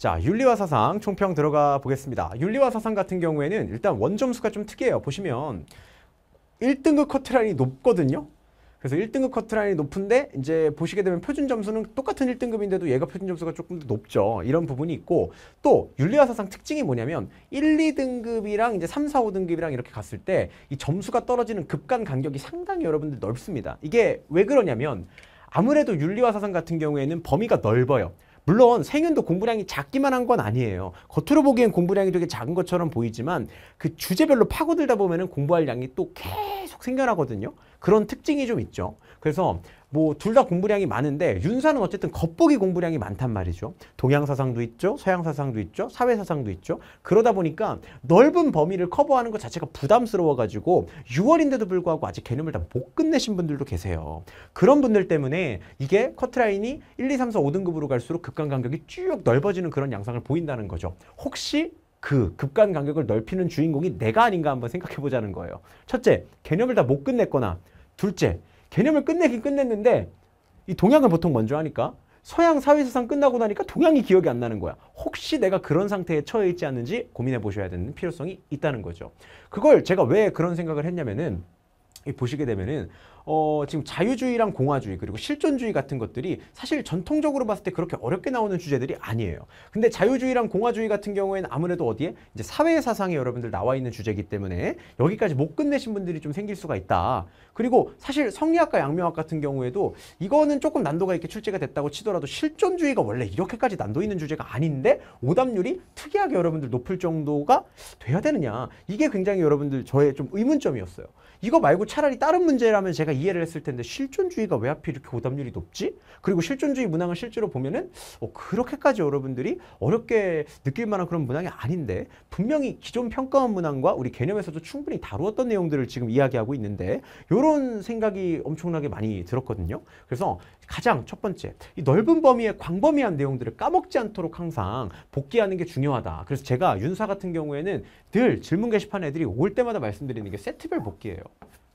자, 윤리와 사상 총평 들어가 보겠습니다. 윤리와 사상 같은 경우에는 일단 원점수가 좀 특이해요. 보시면 1등급 커트라인이 높거든요. 그래서 1등급 커트라인이 높은데 이제 보시게 되면 표준 점수는 똑같은 1등급인데도 얘가 표준 점수가 조금 더 높죠. 이런 부분이 있고 또 윤리와 사상 특징이 뭐냐면 1, 2등급이랑 이제 3, 4, 5등급이랑 이렇게 갔을 때 이 점수가 떨어지는 급간 간격이 상당히 여러분들 넓습니다. 이게 왜 그러냐면 아무래도 윤리와 사상 같은 경우에는 범위가 넓어요. 물론 생윤도 공부량이 작기만 한 건 아니에요. 겉으로 보기엔 공부량이 되게 작은 것처럼 보이지만 그 주제별로 파고들다 보면 공부할 양이 또 계속 생겨나거든요. 그런 특징이 좀 있죠. 그래서 뭐둘다 공부량이 많은데 윤사는 어쨌든 겉보기 공부량이 많단 말이죠. 동양 사상도 있죠. 서양 사상도 있죠. 사회 사상도 있죠. 그러다 보니까 넓은 범위를 커버하는 것 자체가 부담스러워 가지고 6월인데도 불구하고 아직 개념을 다 못 끝내신 분들도 계세요. 그런 분들 때문에 이게 커트라인이 1, 2, 3, 4, 5등급으로 갈수록 급간 간격이 쭉 넓어지는 그런 양상을 보인다는 거죠. 혹시 그 급간 간격을 넓히는 주인공이 내가 아닌가 한번 생각해 보자는 거예요. 첫째, 개념을 다 못 끝냈거나 둘째, 개념을 끝내긴 끝냈는데 이 동양을 보통 먼저 하니까 서양 사회세상 끝나고 나니까 동양이 기억이 안 나는 거야. 혹시 내가 그런 상태에 처해 있지 않는지 고민해 보셔야 되는 필요성이 있다는 거죠. 그걸 제가 왜 그런 생각을 했냐면은 보시게 되면은 어, 지금 자유주의랑 공화주의 그리고 실존주의 같은 것들이 사실 전통적으로 봤을 때 그렇게 어렵게 나오는 주제들이 아니에요. 근데 자유주의랑 공화주의 같은 경우에는 아무래도 어디에 이제 사회 사상에 여러분들 나와 있는 주제이기 때문에 여기까지 못 끝내신 분들이 좀 생길 수가 있다. 그리고 사실 성리학과 양명학 같은 경우에도 이거는 조금 난도가 있게 출제가 됐다고 치더라도 실존주의가 원래 이렇게까지 난도 있는 주제가 아닌데 오답률이 특이하게 여러분들 높을 정도가 돼야 되느냐 이게 굉장히 여러분들 저의 좀 의문점이었어요. 이거 말고 차라리 다른 문제라면 제가 내가 이해를 했을 텐데 실존주의가 왜 하필 이렇게 오답률이 높지? 그리고 실존주의 문항을 실제로 보면은 어, 그렇게까지 여러분들이 어렵게 느낄 만한 그런 문항이 아닌데 분명히 기존 평가원 문항과 우리 개념에서도 충분히 다루었던 내용들을 지금 이야기하고 있는데 이런 생각이 엄청나게 많이 들었거든요. 그래서 가장 첫 번째 이 넓은 범위의 광범위한 내용들을 까먹지 않도록 항상 복귀하는 게 중요하다. 그래서 제가 윤사 같은 경우에는 늘 질문 게시판 애들이 올 때마다 말씀드리는 게 세트별 복귀예요.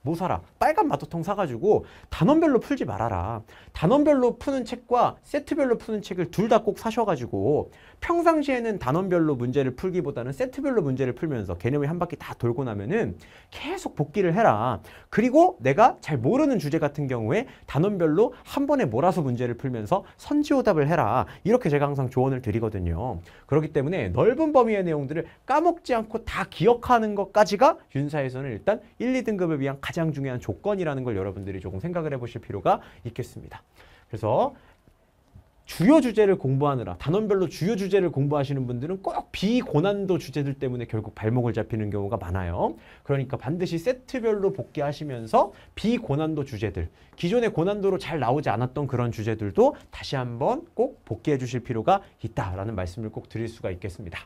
뭐 사라? 빨간 마토통 사가지고 단원별로 풀지 말아라. 단원별로 푸는 책과 세트별로 푸는 책을 둘 다 꼭 사셔가지고 평상시에는 단원별로 문제를 풀기보다는 세트별로 문제를 풀면서 개념이 한 바퀴 다 돌고 나면은 계속 복기를 해라. 그리고 내가 잘 모르는 주제 같은 경우에 단원별로 한 번에 몰아서 문제를 풀면서 선지오답을 해라. 이렇게 제가 항상 조언을 드리거든요. 그렇기 때문에 넓은 범위의 내용들을 까먹지 않고 다 기억하는 것까지가 윤사에서는 일단 1, 2등급을위한 가장 가장 중요한 조건이라는 걸 여러분들이 조금 생각을 해보실 필요가 있겠습니다. 그래서 주요 주제를 공부하느라 단원별로 주요 주제를 공부하시는 분들은 꼭 비고난도 주제들 때문에 결국 발목을 잡히는 경우가 많아요. 그러니까 반드시 세트별로 복귀하시면서 비고난도 주제들 기존의 고난도로 잘 나오지 않았던 그런 주제들도 다시 한번 꼭 복귀해 주실 필요가 있다라는 말씀을 꼭 드릴 수가 있겠습니다.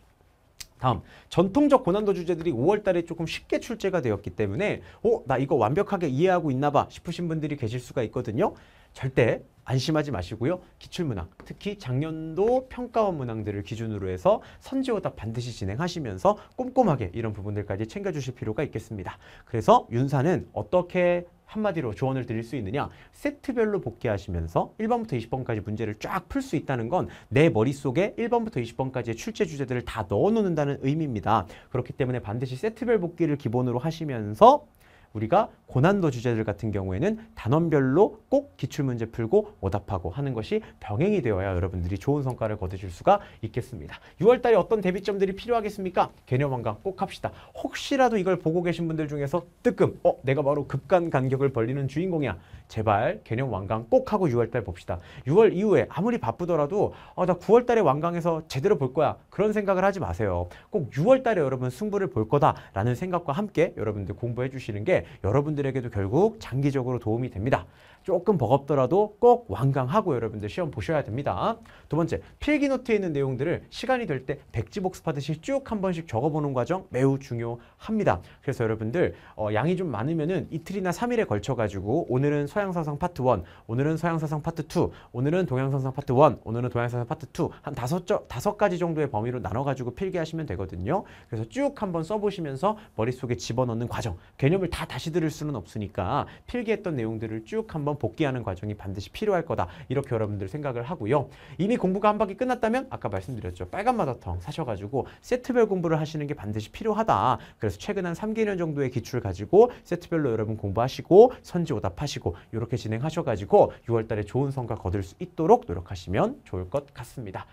다음 전통적 고난도 주제들이 5월 달에 조금 쉽게 출제가 되었기 때문에 어? 나 이거 완벽하게 이해하고 있나 봐 싶으신 분들이 계실 수가 있거든요. 절대 안심하지 마시고요. 기출문항, 특히 작년도 평가원 문항들을 기준으로 해서 선지오답 반드시 진행하시면서 꼼꼼하게 이런 부분들까지 챙겨주실 필요가 있겠습니다. 그래서 윤사는 어떻게 한마디로 조언을 드릴 수 있느냐? 세트별로 복귀하시면서 1번부터 20번까지 문제를 쫙 풀 수 있다는 건 내 머릿속에 1번부터 20번까지의 출제 주제들을 다 넣어놓는다는 의미입니다. 그렇기 때문에 반드시 세트별 복귀를 기본으로 하시면서 우리가 고난도 주제들 같은 경우에는 단원별로 꼭 기출문제 풀고 오답하고 하는 것이 병행이 되어야 여러분들이 좋은 성과를 거두실 수가 있겠습니다. 6월달에 어떤 대비점들이 필요하겠습니까? 개념 완강 꼭 합시다. 혹시라도 이걸 보고 계신 분들 중에서 뜨끔 어 내가 바로 급간 간격을 벌리는 주인공이야. 제발 개념 완강 꼭 하고 6월달 봅시다. 6월 이후에 아무리 바쁘더라도 어, 나 9월달에 완강해서 제대로 볼 거야. 그런 생각을 하지 마세요. 꼭 6월달에 여러분 승부를 볼 거다라는 생각과 함께 여러분들 공부해 주시는 게 여러분들에게도 결국 장기적으로 도움이 됩니다. 조금 버겁더라도 꼭 완강하고 여러분들 시험 보셔야 됩니다. 두 번째, 필기노트에 있는 내용들을 시간이 될 때 백지복습하듯이 쭉 한 번씩 적어보는 과정 매우 중요합니다. 그래서 여러분들 어, 양이 좀 많으면 은 이틀이나 3일에 걸쳐가지고 오늘은 서양사상 파트 1, 오늘은 서양사상 파트 2, 오늘은 동양사상 파트 1, 오늘은 동양사상 파트 2, 한 다섯, 저, 다섯 가지 정도의 범위로 나눠가지고 필기하시면 되거든요. 그래서 쭉 한 번 써보시면서 머릿속에 집어넣는 과정, 개념을 다 다시 들을 수는 없으니까 필기했던 내용들을 쭉 한번 복기하는 과정이 반드시 필요할 거다. 이렇게 여러분들 생각을 하고요. 이미 공부가 한 바퀴 끝났다면 아까 말씀드렸죠. 빨간 마다텅 사셔가지고 세트별 공부를 하시는 게 반드시 필요하다. 그래서 최근 한 3개년 정도의 기출 가지고 세트별로 여러분 공부하시고 선지 오답하시고 이렇게 진행하셔가지고 6월달에 좋은 성과 거둘 수 있도록 노력하시면 좋을 것 같습니다.